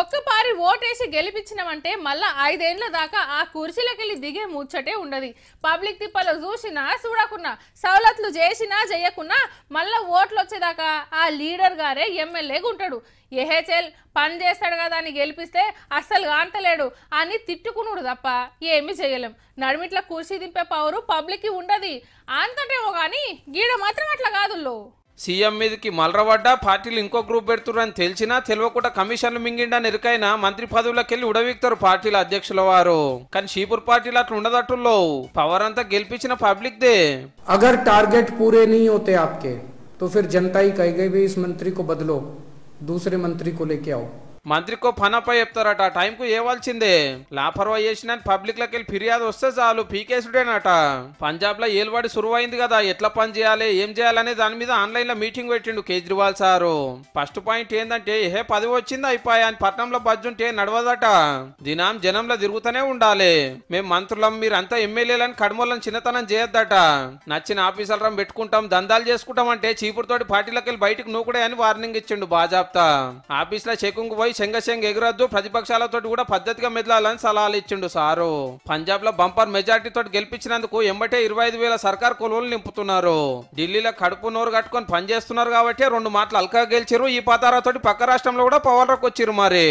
ఒక్కపారి ఓటేసి గెలిపించినామంటే మళ్ళా ఐదేండ్ల దాకా ఆ కుర్చీలకెళ్ళి దిగే ముచ్చటే ఉండదు పబ్లిక్ తిప్పలు చూసినా చూడకున్నా సవలతులు చేసినా చేయకున్నా మళ్ళా ఓట్లు వచ్చేదాకా ఆ లీడర్ గారే ఎమ్మెల్యేగా ఉంటాడు ఏహెచ్ఎల్ పని చేస్తాడు కదా అని గెలిపిస్తే అస్సలు కాంతలేడు అని తిట్టుకునుడు తప్ప ఏమి చేయలేం నడిమిట్ల కుర్చీ దింపే పవరు పబ్లిక్కి ఉండదు అంతటేమో కానీ గీడ మాత్రం అట్లా కాదుల్లో సీఎం మీదకి మలరబడ్డా పార్టీలు ఇంకో గ్రూప్ పెడుతున్నారని తెలిసినా తెలియకుండా కమిషన్లు మింగిండా ఇరుకైనా మంత్రి పదవులకు వెళ్ళి ఉడవిక్తారు పార్టీల అధ్యక్షుల వారు కానీ షీపూర్ పార్టీలు అట్లా ఉండదట్టుల్లో పవర్ అంతా గెలిపించిన పబ్లిక్ దే అగర్ టార్గెట్ పూరే నీ హోతే ఆప్కే తో ఫిర్ జనతా ఈ కైగే ఇస్ మంత్రి కో బదలో దూసరే మంత్రి కో లేకే आओ మంత్రికో పనప్ప చెప్తారట ఆ టైంకు ఏవాల్సిందే లాపర్వా చేసిన పబ్లిక్లకి వెళ్ళి ఫిర్యాదు వస్తే చాలు పీకేసుడేనట పంజాబ్లో ఏలువాడి సురువైంది కదా ఎట్లా పని చేయాలి ఏం చేయాలనే దాని మీద ఆన్లైన్లో మీటింగ్ పెట్టిండు కేజ్రీవాల్ సారు ఫస్ట్ పాయింట్ ఏంటంటే ఏ పదవి వచ్చింది అయిపోయా అని పట్నంలో బజ్జుంటే నడవదట దినం జనంలో తిరుగుతూనే ఉండాలి మేము మంత్రులం మీరంతా ఎమ్మెల్యేలని కడమోళ్ళని చిన్నతనం చేయొద్దట నచ్చిన ఆఫీసర్ ఆఫీసర్లను పెట్టుకుంటాం దందాలు చేసుకుంటాం అంటే చీపురుతోటి పార్టీలకు వెళ్ళి బయటకు నూకుడే అని వార్నింగ్ ఇచ్చిండు బాజాబ్తా ఆఫీస్లో చెక్కుంగ్ పోయి శంగ శంగ ప్రతిపక్షాలతో కూడా పద్ధతిగా మెదలాలని సలహాలు ఇచ్చిండు సారు పంజాబ్ లో బంపర్ మెజార్టీతో గెలిపించినందుకు ఎంబటే ఇరవై ఐదు వేల సర్కార్ కొలువులు నింపుతున్నారు ఢిల్లీలో కడుపు నోరు కట్టుకొని పనిచేస్తున్నారు కాబట్టి రెండు మాటలు అల్కా గెలిచారు ఈ పదారాతోటి పక్క రాష్ట్రంలో కూడా పవర్ వచ్చిరు మరి